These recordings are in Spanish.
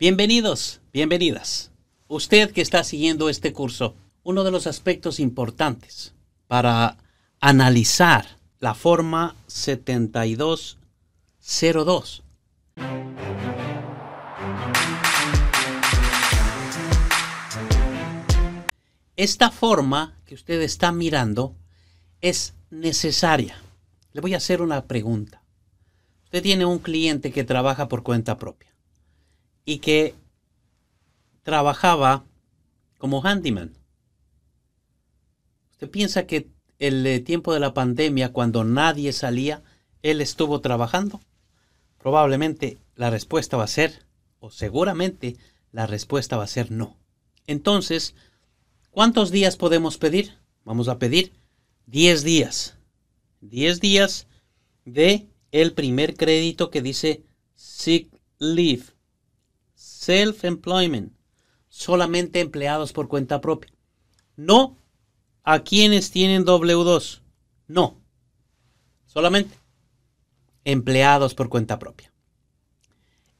Bienvenidos, bienvenidas. Usted que está siguiendo este curso, uno de los aspectos importantes para analizar la forma 7202 Esta forma que usted está mirando es necesaria. Le voy a hacer una pregunta. Usted tiene un cliente que trabaja por cuenta propia y que trabajaba como handyman. ¿Usted piensa que el eh, tiempo de la pandemia, cuando nadie salía, él estuvo trabajando? Probablemente la respuesta va a ser, o seguramente la respuesta va a ser no. Entonces, ¿cuántos días podemos pedir? Vamos a pedir 10 días. 10 días de el primer crédito que dice sick leave self-employment, solamente empleados por cuenta propia. No a quienes tienen W2, no, solamente empleados por cuenta propia.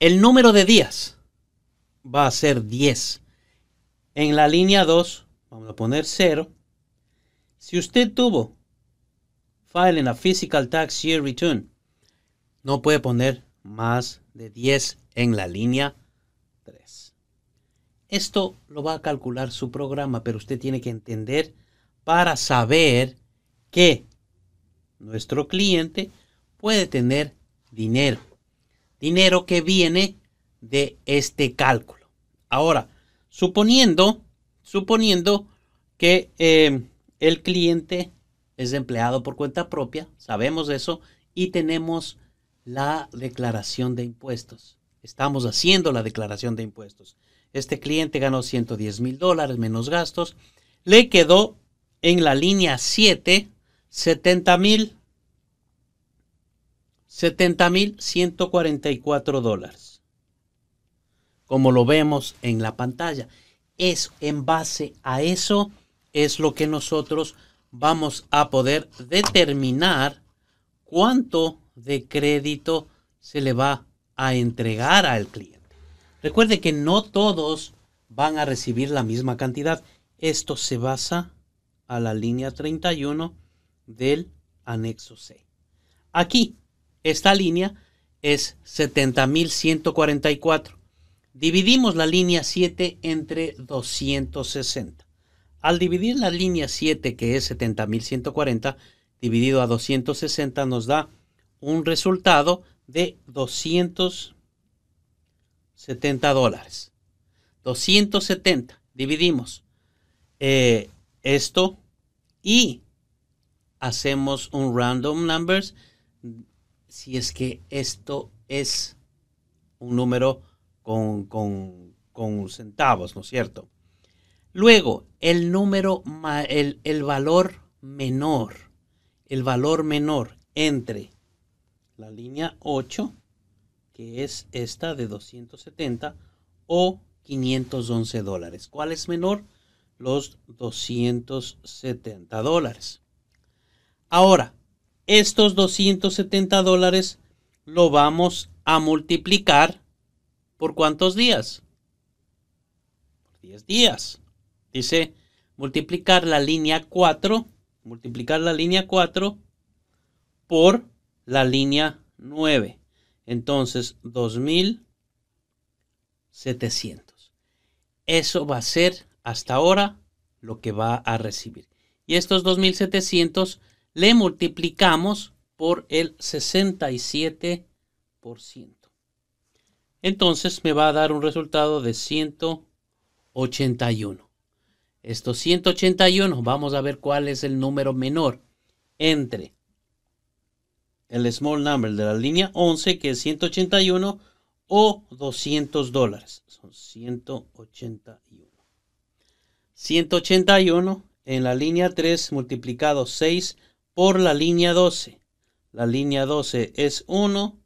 El número de días va a ser 10. En la línea 2, vamos a poner 0. Si usted tuvo File en a physical tax year return, no puede poner más de 10 en la línea esto lo va a calcular su programa, pero usted tiene que entender para saber que nuestro cliente puede tener dinero. Dinero que viene de este cálculo. Ahora, suponiendo, suponiendo que eh, el cliente es empleado por cuenta propia, sabemos eso, y tenemos la declaración de impuestos. Estamos haciendo la declaración de impuestos. Este cliente ganó 110 mil dólares menos gastos. Le quedó en la línea 7 70 mil. 70 mil 144 dólares. Como lo vemos en la pantalla. Es en base a eso es lo que nosotros vamos a poder determinar cuánto de crédito se le va a entregar al cliente. Recuerde que no todos van a recibir la misma cantidad. Esto se basa a la línea 31 del anexo C. Aquí, esta línea es 70.144. Dividimos la línea 7 entre 260. Al dividir la línea 7, que es 70.140, dividido a 260, nos da un resultado de 200 70 dólares. 270, dividimos eh, esto y hacemos un random numbers si es que esto es un número con, centavos, ¿no es cierto? Luego, el número, el, el valor menor, el valor menor entre la línea 8 que es esta de 270 o 511 dólares. ¿Cuál es menor? Los 270 dólares. Ahora, estos 270 dólares lo vamos a multiplicar por cuántos días? Por 10 días. Dice multiplicar la línea 4, multiplicar la línea 4 por la línea 9. Entonces, 2700. Eso va a ser hasta ahora lo que va a recibir. Y estos 2700 le multiplicamos por el 67%. Entonces me va a dar un resultado de 181. Estos 181, vamos a ver cuál es el número menor entre el small number de la línea 11, que es 181 o 200 dólares. Son 181. 181 en la línea 3 multiplicado 6 por la línea 12. La línea 12 es 1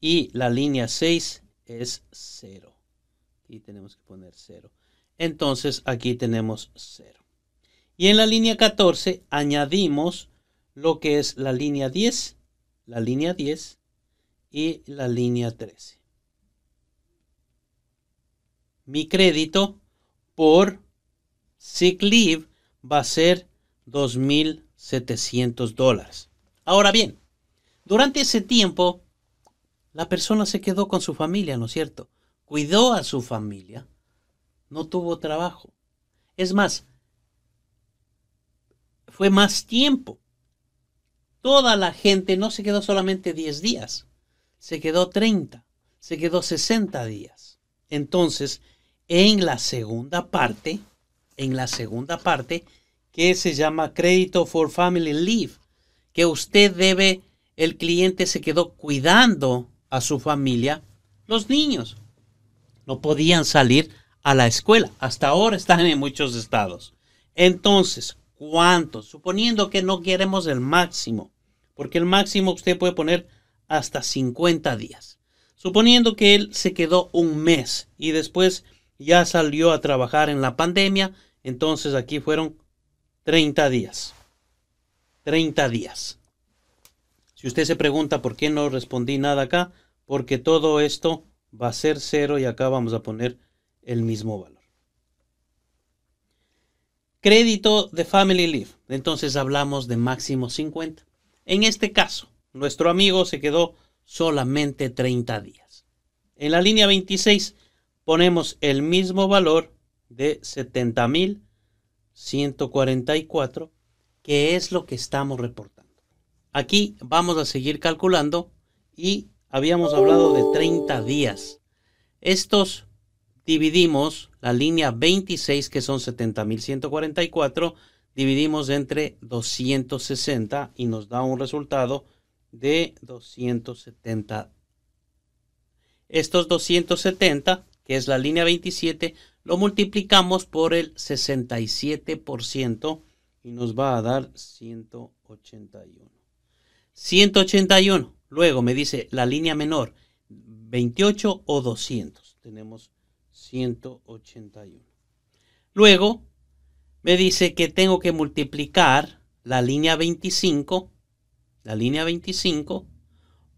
y la línea 6 es 0. Y tenemos que poner 0. Entonces aquí tenemos 0. Y en la línea 14 añadimos lo que es la línea 10 la línea 10 y la línea 13. Mi crédito por sick leave va a ser 2.700 dólares. Ahora bien, durante ese tiempo, la persona se quedó con su familia, ¿no es cierto? Cuidó a su familia, no tuvo trabajo. Es más, fue más tiempo toda la gente no se quedó solamente 10 días, se quedó 30, se quedó 60 días. Entonces, en la segunda parte, en la segunda parte, que se llama crédito for family leave, que usted debe, el cliente se quedó cuidando a su familia, los niños no podían salir a la escuela. Hasta ahora están en muchos estados. Entonces, ¿cuántos? Suponiendo que no queremos el máximo, porque el máximo usted puede poner hasta 50 días. Suponiendo que él se quedó un mes y después ya salió a trabajar en la pandemia, entonces aquí fueron 30 días. 30 días. Si usted se pregunta por qué no respondí nada acá, porque todo esto va a ser cero y acá vamos a poner el mismo valor. Crédito de Family Leave. Entonces hablamos de máximo 50. En este caso, nuestro amigo se quedó solamente 30 días. En la línea 26 ponemos el mismo valor de 70.144, que es lo que estamos reportando. Aquí vamos a seguir calculando y habíamos hablado de 30 días. Estos dividimos la línea 26, que son 70.144, dividimos entre 260 y nos da un resultado de 270. Estos 270, que es la línea 27, lo multiplicamos por el 67% y nos va a dar 181. 181. Luego me dice la línea menor, 28 o 200. Tenemos 181. Luego me dice que tengo que multiplicar la línea 25, la línea 25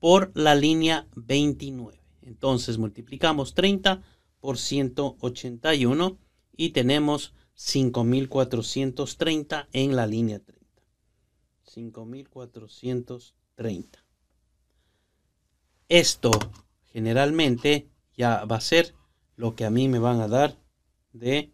por la línea 29. Entonces multiplicamos 30 por 181 y tenemos 5430 en la línea 30. 5430. Esto generalmente ya va a ser lo que a mí me van a dar de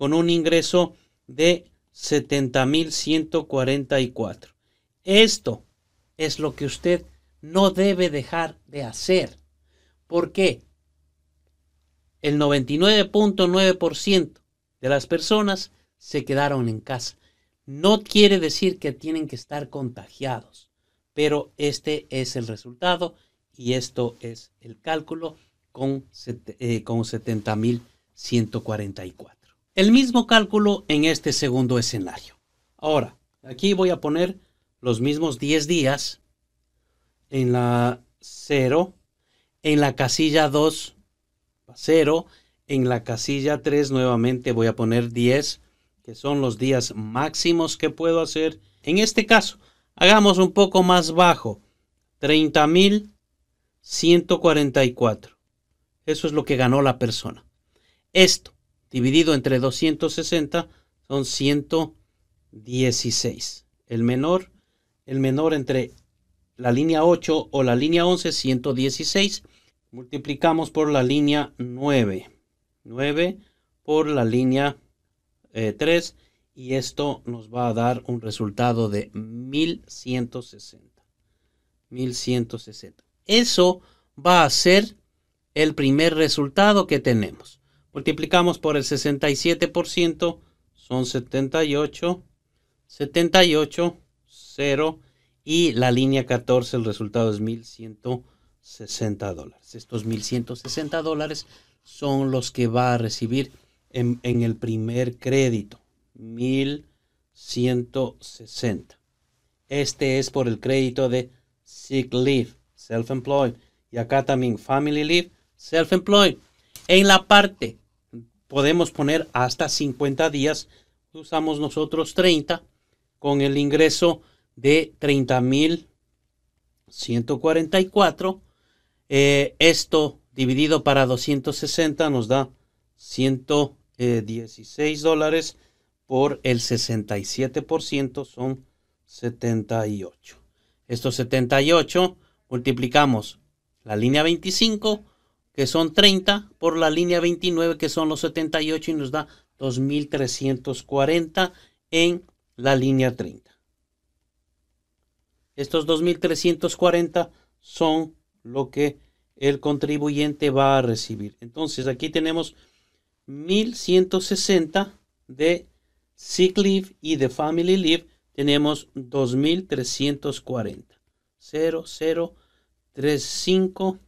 con un ingreso de 70.144. Esto es lo que usted no debe dejar de hacer. ¿Por qué? El 99.9% de las personas se quedaron en casa. No quiere decir que tienen que estar contagiados, pero este es el resultado y esto es el cálculo con, eh, con 70.144 el mismo cálculo en este segundo escenario. Ahora, aquí voy a poner los mismos 10 días en la 0, en la casilla 2, 0, en la casilla 3 nuevamente voy a poner 10, que son los días máximos que puedo hacer. En este caso, hagamos un poco más bajo, 30.144. Eso es lo que ganó la persona. Esto dividido entre 260 son 116. El menor, el menor entre la línea 8 o la línea 11, 116. Multiplicamos por la línea 9. 9 por la línea 3 eh, y esto nos va a dar un resultado de 1160. 1160. Eso va a ser el primer resultado que tenemos multiplicamos por el 67%, son 78, 78, 0 y la línea 14, el resultado es 1.160 dólares. Estos 1.160 dólares son los que va a recibir en, el primer crédito, 1.160. Este es por el crédito de Sick Leave, Self-Employed, y acá también Family Leave, Self-Employed. En la parte podemos poner hasta 50 días. Usamos nosotros 30 con el ingreso de 30.144. Eh, esto dividido para 260 nos da 116 dólares por el 67% son 78. Estos 78 multiplicamos la línea 25 que son 30, por la línea 29, que son los 78, y nos da 2.340 en la línea 30. Estos 2.340 son lo que el contribuyente va a recibir. Entonces aquí tenemos 1.160 de sick leave y de family leave. Tenemos 2.340. 0, 0, 3, 5,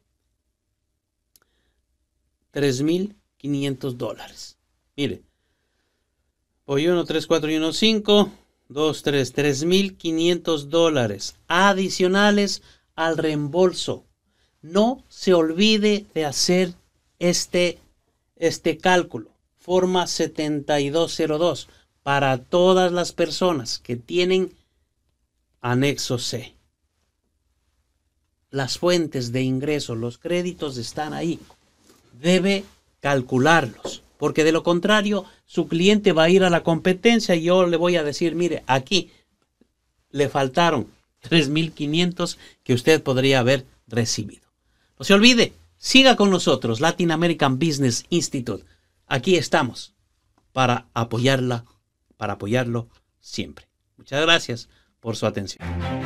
3.500 dólares. Mire, voy 1, 3, 4 y 1, 5, 2, 3, 3.500 dólares adicionales al reembolso. No se olvide de hacer este, este cálculo, forma 7202, para todas las personas que tienen anexo C. Las fuentes de ingreso, los créditos están ahí debe calcularlos, porque de lo contrario su cliente va a ir a la competencia y yo le voy a decir, mire, aquí le faltaron 3.500 que usted podría haber recibido. No se olvide, siga con nosotros, Latin American Business Institute. Aquí estamos para apoyarla, para apoyarlo siempre. Muchas gracias por su atención.